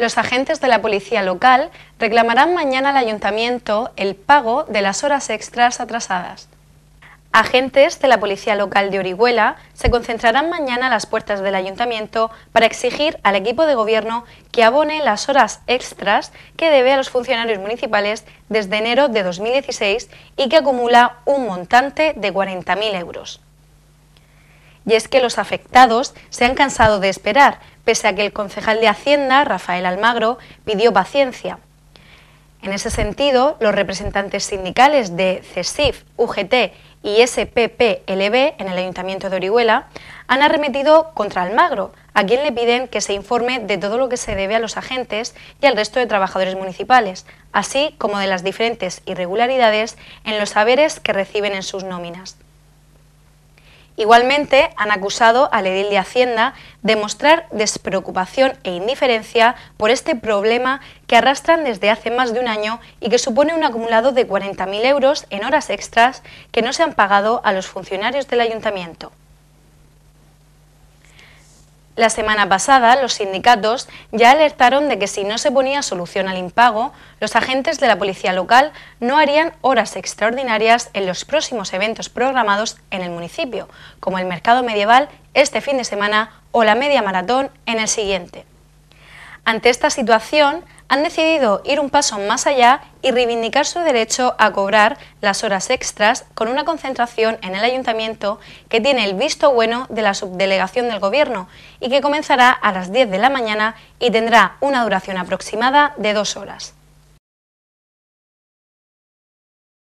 los agentes de la policía local reclamarán mañana al ayuntamiento el pago de las horas extras atrasadas. Agentes de la Policía Local de Orihuela se concentrarán mañana a las puertas del ayuntamiento para exigir al equipo de gobierno que abone las horas extras que debe a los funcionarios municipales desde enero de 2016 y que acumula un montante de 40.000 euros. Y es que los afectados se han cansado de esperar, pese a que el concejal de Hacienda, Rafael Almagro, pidió paciencia. En ese sentido, los representantes sindicales de CESIF, UGT y SPPLB en el Ayuntamiento de Orihuela han arremetido contra Almagro, a quien le piden que se informe de todo lo que se debe a los agentes y al resto de trabajadores municipales, así como de las diferentes irregularidades en los haberes que reciben en sus nóminas. Igualmente, han acusado al edil de Hacienda de mostrar despreocupación e indiferencia por este problema que arrastran desde hace más de un año y que supone un acumulado de 40.000 euros en horas extras que no se han pagado a los funcionarios del ayuntamiento. La semana pasada, los sindicatos ya alertaron de que si no se ponía solución al impago, los agentes de la policía local no harían horas extraordinarias en los próximos eventos programados en el municipio, como el mercado medieval este fin de semana o la media maratón en el siguiente. Ante esta situación, han decidido ir un paso más allá y reivindicar su derecho a cobrar las horas extras con una concentración en el ayuntamiento que tiene el visto bueno de la subdelegación del Gobierno y que comenzará a las 10 de la mañana y tendrá una duración aproximada de dos horas.